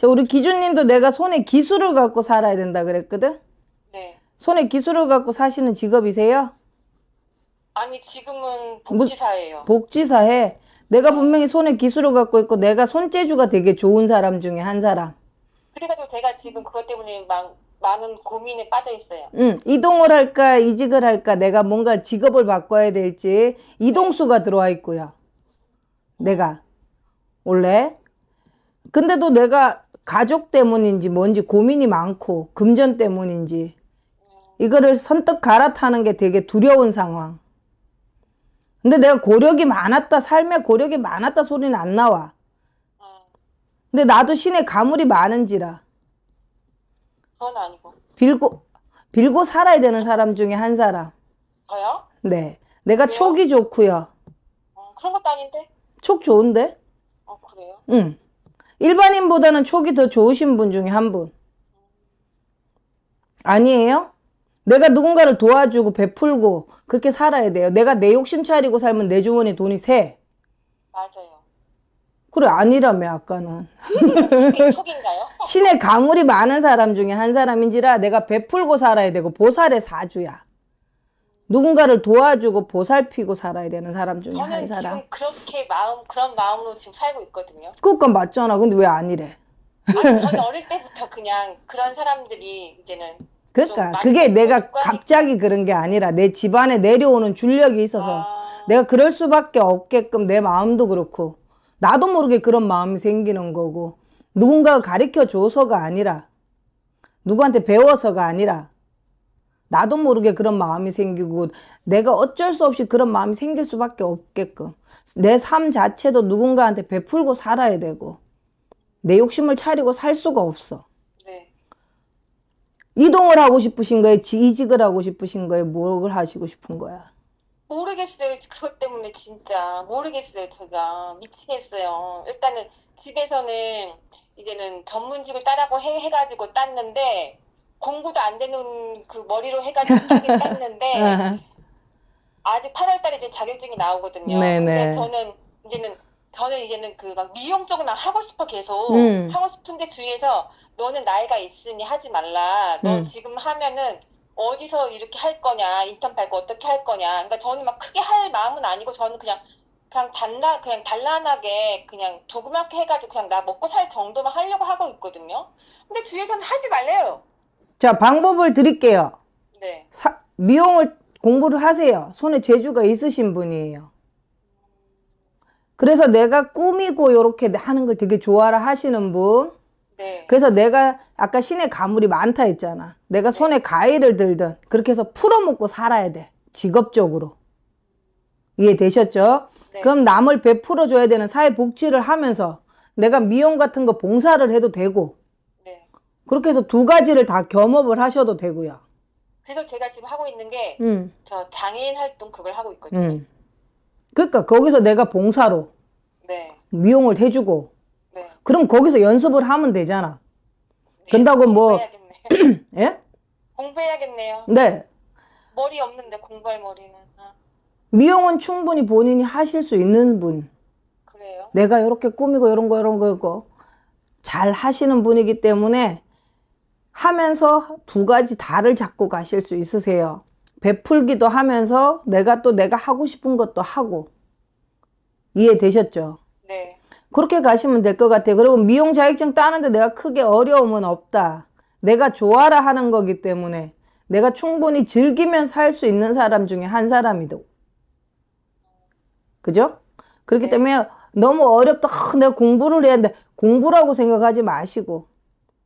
자, 우리 기준님도 내가 손에 기술을 갖고 살아야 된다 그랬거든? 네. 손에 기술을 갖고 사시는 직업이세요? 아니, 지금은 복지사예요. 복지사해? 내가 네. 분명히 손에 기술을 갖고 있고 내가 손재주가 되게 좋은 사람 중에 한 사람. 그래가지고 제가 지금 그것 때문에 막 많은 고민에 빠져 있어요. 응, 이동을 할까 이직을 할까 내가 뭔가 직업을 바꿔야 될지 이동수가 들어와 있고요. 내가 원래 근데도 내가 가족 때문인지 뭔지 고민이 많고 금전 때문인지 이거를 선뜻 갈아타는 게 되게 두려운 상황. 근데 내가 고력이 많았다, 삶에 고력이 많았다 소리는 안 나와. 근데 나도 신의 가물이 많은지라. 그건 아니고. 빌고, 빌고 살아야 되는 사람 중에 한 사람. 저요? 네. 내가 그래요? 촉이 좋고요. 어, 그런 것도 아닌데? 촉 좋은데? 어, 그래요? 응. 일반인보다는 촉이 더 좋으신 분 중에 한 분. 아니에요? 내가 누군가를 도와주고 베풀고 그렇게 살아야 돼요. 내가 내 욕심 차리고 살면 내 주머니 돈이 새. 맞아요. 그래 아니라며 아까는. 촉인가요? 신의 가물이 많은 사람 중에 한 사람인지라 내가 베풀고 살아야 되고 보살의 사주야. 누군가를 도와주고 보살피고 살아야 되는 사람 중에 한 사람. 지금 그렇게 마음 그런 마음으로 지금 살고 있거든요. 그건 맞잖아. 근데 왜 아니래? 아니, 저는 어릴 때부터 그냥 그런 사람들이 이제는 그러니까 그게 내가 습관이... 갑자기 그런 게 아니라 내 집안에 내려오는 줄력이 있어서 아... 내가 그럴 수밖에 없게끔 내 마음도 그렇고 나도 모르게 그런 마음이 생기는 거고 누군가가 가르쳐 줘서가 아니라 누구한테 배워서가 아니라 나도 모르게 그런 마음이 생기고 내가 어쩔 수 없이 그런 마음이 생길 수밖에 없게끔 내 삶 자체도 누군가한테 베풀고 살아야 되고 내 욕심을 차리고 살 수가 없어. 네. 이동을 하고 싶으신 거예 이직을 하고 싶으신 거예뭘 하시고 싶은 거야? 모르겠어요. 그것 때문에 진짜 모르겠어요. 제가 미치겠어요. 일단은 집에서는 이제는 전문직을 따라고 해, 해가지고 땄는데 공부도 안 되는 그 머리로 해가지고 했는데 아. 직 8월달에 이제 자격증이 나오거든요. 네네. 네. 근데 저는 이제는 저는 이제는 그 막 미용 쪽을 막 하고 싶어 계속 음. 하고 싶은데 주위에서 너는 나이가 있으니 하지 말라. 너 음. 지금 하면은 어디서 이렇게 할 거냐, 인턴 밟고 어떻게 할 거냐. 그러니까 저는 막 크게 할 마음은 아니고 저는 그냥 그냥 단라 그냥 단란하게 그냥 조그맣게 해가지고 그냥 나 먹고 살 정도만 하려고 하고 있거든요. 근데 주위에서는 하지 말래요. 자, 방법을 드릴게요. 네. 사, 미용을 공부를 하세요. 손에 재주가 있으신 분이에요. 그래서 내가 꾸미고 이렇게 하는 걸 되게 좋아라 하시는 분. 네. 그래서 내가 아까 신의 가물이 많다 했잖아. 내가 손에 네. 가위를 들든 그렇게 해서 풀어먹고 살아야 돼. 직업적으로. 이해되셨죠? 네. 그럼 남을 베풀어줘야 되는 사회복지를 하면서 내가 미용 같은 거 봉사를 해도 되고 그렇게 해서 두 가지를 다 겸업을 하셔도 되고요. 그래서 제가 지금 하고 있는 게, 음. 저 장애인 활동 그걸 하고 있거든요. 음. 그러니까 거기서 내가 봉사로 네. 미용을 해주고, 네. 그럼 거기서 연습을 하면 되잖아. 네, 근다고 뭐, 예? 공부해야겠네요. 네. 머리 없는데 공부할 머리는. 아. 미용은 충분히 본인이 하실 수 있는 분. 그래요? 내가 이렇게 꾸미고 이런 거 이런 거 이거 잘 하시는 분이기 때문에 하면서 두 가지 다를 잡고 가실 수 있으세요. 베풀기도 하면서 내가 또 내가 하고 싶은 것도 하고 이해되셨죠? 네. 그렇게 가시면 될 것 같아요. 그리고 미용 자격증 따는데 내가 크게 어려움은 없다. 내가 좋아라 하는 거기 때문에 내가 충분히 즐기면 살 수 있는 사람 중에 한 사람이도. 그죠? 그렇기 네. 때문에 너무 어렵다. 아, 내가 공부를 해야 돼. 공부라고 생각하지 마시고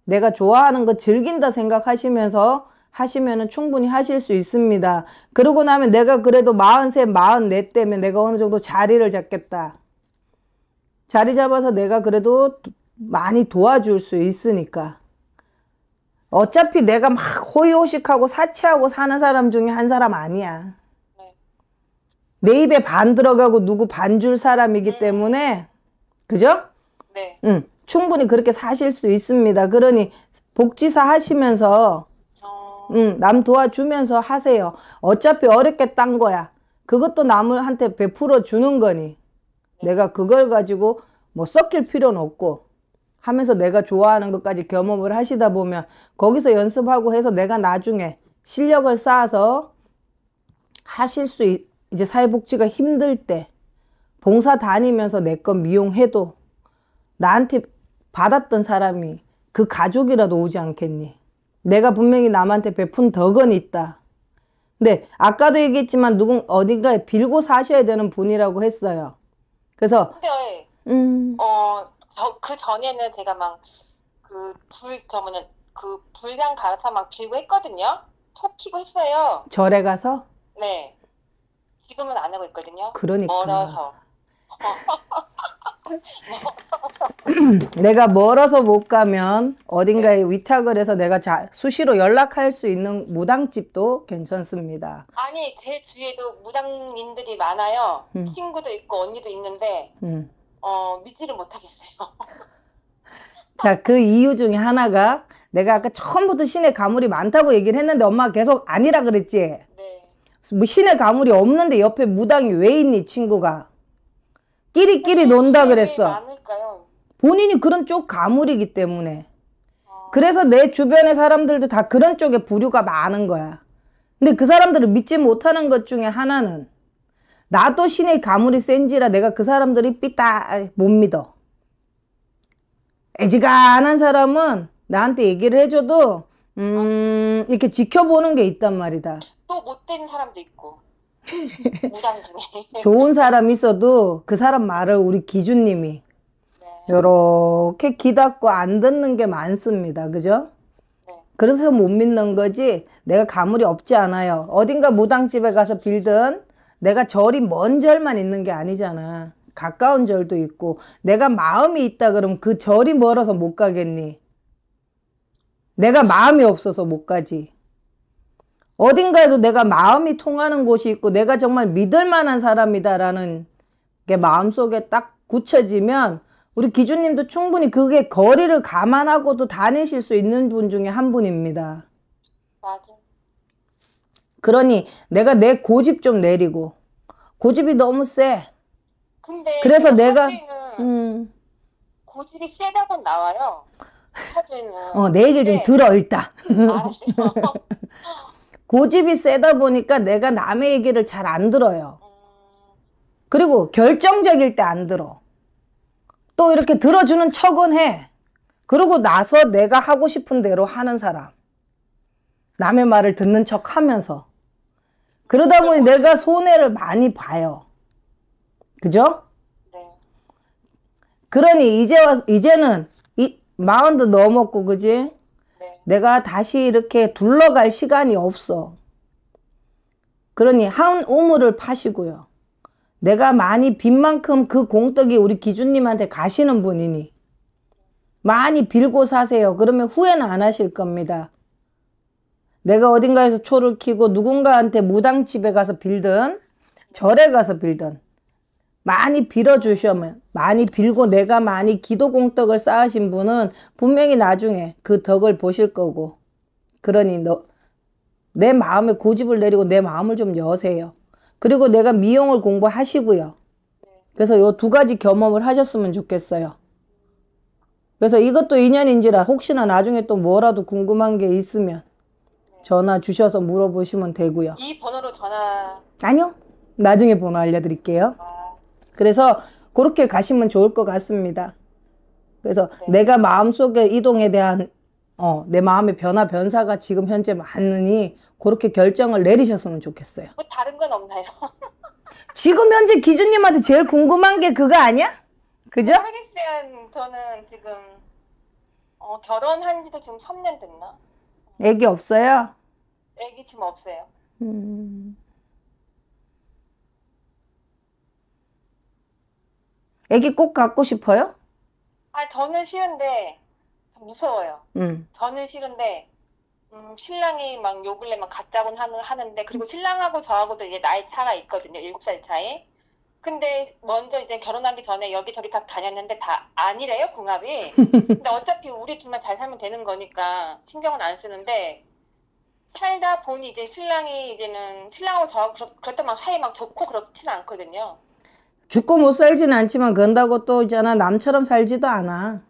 내가 좋아하는 거 즐긴다 생각하시면서 하시면은 충분히 하실 수 있습니다. 그러고 나면 내가 그래도 43, 44때문 내가 어느 정도 자리를 잡겠다. 자리 잡아서 내가 그래도 많이 도와줄 수 있으니까. 어차피 내가 막 호의호식하고 사치하고 사는 사람 중에 한 사람 아니야. 네. 내 입에 반 들어가고 누구 반 줄 사람이기 음. 때문에 그죠? 네. 응. 충분히 그렇게 사실 수 있습니다. 그러니 복지사 하시면서 어. 음, 남 도와주면서 하세요. 어차피 어렵게 딴 거야. 그것도 남한테 베풀어 주는 거니 내가 그걸 가지고 뭐 섞일 필요는 없고 하면서 내가 좋아하는 것까지 경험을 하시다 보면 거기서 연습하고 해서 내가 나중에 실력을 쌓아서 하실 수 있, 이제 사회복지가 힘들 때 봉사 다니면서 내건 미용해도 나한테 받았던 사람이 그 가족이라도 오지 않겠니? 내가 분명히 남한테 베푼 덕은 있다. 근데 아까도 얘기했지만 누군 어딘가에 빌고 사셔야 되는 분이라고 했어요. 그래서 근데 음. 어그 전에는 제가 막그불 저번에 그 불장 가서 막 빌고 했거든요. 토피고 했어요. 절에 가서? 네. 지금은 안 하고 있거든요. 그러니까. 멀어서. 내가 멀어서 못 가면 어딘가에 위탁을 해서 내가 자, 수시로 연락할 수 있는 무당집도 괜찮습니다. 아니 제 주위에도 무당님들이 많아요. 음. 친구도 있고 언니도 있는데 음. 어, 믿지를 못하겠어요. 자, 그 이유 중에 하나가 내가 아까 처음부터 신의 가물이 많다고 얘기를 했는데 엄마가 계속 아니라 그랬지? 네. 뭐 신의 가물이 없는데 옆에 무당이 왜 있니 친구가? 끼리끼리 논다 그랬어. 많을까요? 본인이 그런 쪽 가물이기 때문에. 아. 그래서 내 주변의 사람들도 다 그런 쪽에 부류가 많은 거야. 근데 그 사람들을 믿지 못하는 것 중에 하나는 나도 신의 가물이 센지라 내가 그 사람들이 삐딱 못 믿어. 애지간한 사람은 나한테 얘기를 해줘도 음 아. 이렇게 지켜보는 게 있단 말이다. 또 못된 사람도 있고. 좋은 사람 있어도 그 사람 말을 우리 기준님이 이렇게 네. 기 닫고 안 듣는 게 많습니다. 그죠? 네. 그래서 못 믿는 거지 내가 가물이 없지 않아요. 어딘가 무당집에 가서 빌든 내가 절이 먼 절만 있는 게 아니잖아. 가까운 절도 있고 내가 마음이 있다 그러면 그 절이 멀어서 못 가겠니? 내가 마음이 없어서 못 가지. 어딘가에도 내가 마음이 통하는 곳이 있고 내가 정말 믿을 만한 사람이다라는 게 마음속에 딱 굳혀지면 우리 기준님도 충분히 그게 거리를 감안하고도 다니실 수 있는 분 중에 한 분입니다. 그러니 내가 내 고집 좀 내리고 고집이 너무 세. 근데 그래서 그 내가 음. 고집이 세다고 나와요. 그 사주는. 어, 내 얘기를 근데... 좀 네. 들어 일단. 알 고집이 세다 보니까 내가 남의 얘기를 잘 안 들어요. 그리고 결정적일 때 안 들어. 또 이렇게 들어주는 척은 해. 그러고 나서 내가 하고 싶은 대로 하는 사람. 남의 말을 듣는 척 하면서. 그러다 보니 내가 손해를 많이 봐요. 그죠? 네. 그러니 이제 와 이제는 이 마흔도 넘었고 그지? 내가 다시 이렇게 둘러갈 시간이 없어. 그러니 한 우물을 파시고요. 내가 많이 빈 만큼 그 공덕이 우리 기준님한테 가시는 분이니 많이 빌고 사세요. 그러면 후회는 안 하실 겁니다. 내가 어딘가에서 초를 키고 누군가한테 무당 집에 가서 빌든 절에 가서 빌든 많이 빌어주시면 많이 빌고 내가 많이 기도 공덕을 쌓으신 분은 분명히 나중에 그 덕을 보실 거고 그러니 너, 내 마음에 고집을 내리고 내 마음을 좀 여세요. 그리고 내가 미용을 공부하시고요. 그래서 요 두 가지 경험을 하셨으면 좋겠어요. 그래서 이것도 인연인지라 혹시나 나중에 또 뭐라도 궁금한 게 있으면 전화 주셔서 물어보시면 되고요. 이 번호로 전화 아니요. 나중에 번호 알려드릴게요. 아. 그래서 그렇게 가시면 좋을 것 같습니다. 그래서 네. 내가 마음속의 이동에 대한 어, 내 마음의 변화 변사가 지금 현재 많으니 그렇게 결정을 내리셨으면 좋겠어요. 뭐 다른 건 없나요? 지금 현재 기준님한테 제일 궁금한 게 그거 아니야? 그죠? 모겠어요 저는 지금 어, 결혼한 지도 지금 3년 됐나? 애기 없어요? 애기 지금 없어요. 음... 애기 꼭 갖고 싶어요? 아 저는 싫은데 무서워요. 음. 저는 싫은데 음, 신랑이 막요 근래 막 갔다곤 하는, 하는데 그리고 신랑하고 저하고도 이제 나이 차가 있거든요. 7살 차이. 근데 먼저 이제 결혼하기 전에 여기저기 다 다녔는데 다 아니래요 궁합이. 근데 어차피 우리 둘만 잘 살면 되는 거니까 신경은 안 쓰는데 살다 보니 이제 신랑이 이제는 신랑하고 저하고 그렇, 다막 사이 막 좋고 그렇진 않거든요. 죽고 못 살진 않지만 그런다고 또 있잖아 남처럼 살지도 않아.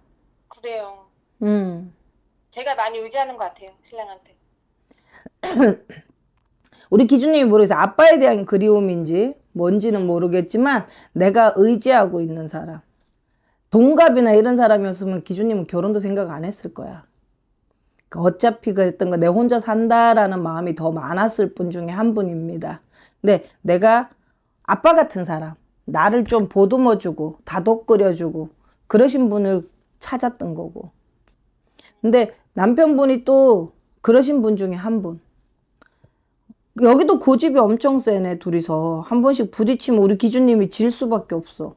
그래요. 음. 제가 많이 의지하는 것 같아요 신랑한테. 우리 기준님이 모르겠어 아빠에 대한 그리움인지 뭔지는 모르겠지만 내가 의지하고 있는 사람. 동갑이나 이런 사람이었으면 기준님은 결혼도 생각 안 했을 거야. 그 어차피 그랬던 거 내 혼자 산다라는 마음이 더 많았을 분 중에 한 분입니다. 근데 내가 아빠 같은 사람. 나를 좀 보듬어주고 다독거려주고 그러신 분을 찾았던 거고 근데 남편분이 또 그러신 분 중에 한분 여기도 고집이 엄청 세네 둘이서 한 번씩 부딪히면 우리 기준님이 질 수밖에 없어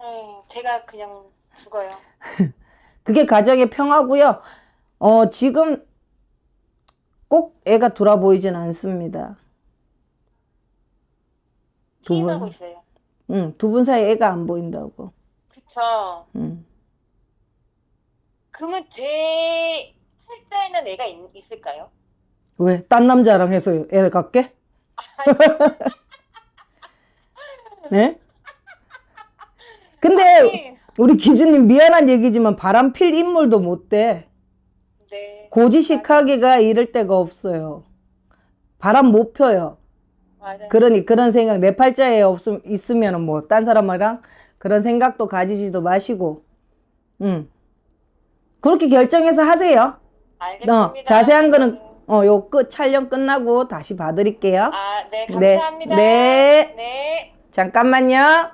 음, 제가 그냥 죽어요 그게 가정의 평화고요 어 지금 꼭 애가 돌아보이진 않습니다 피임하고 있어요 응, 두 분 사이 애가 안 보인다고. 그쵸. 응. 그러면 제팔자는 애가 있, 을까요 왜? 딴 남자랑 해서 애 갖게? 네? 근데 아니. 우리 기준님 미안한 얘기지만 바람필 인물도 못 돼. 네. 고지식하기가 이럴 데가 없어요. 바람 못 펴요. 그러니 그런 생각 내 팔자에 없음 있으면은 뭐 딴 사람이랑 그런 생각도 가지지도 마시고 음 그렇게 결정해서 하세요. 어, 알겠습니다. 어, 자세한 거는 어 요 끝 촬영 끝나고 다시 봐드릴게요. 아네 네. 감사합니다. 네. 네. 네. 잠깐만요.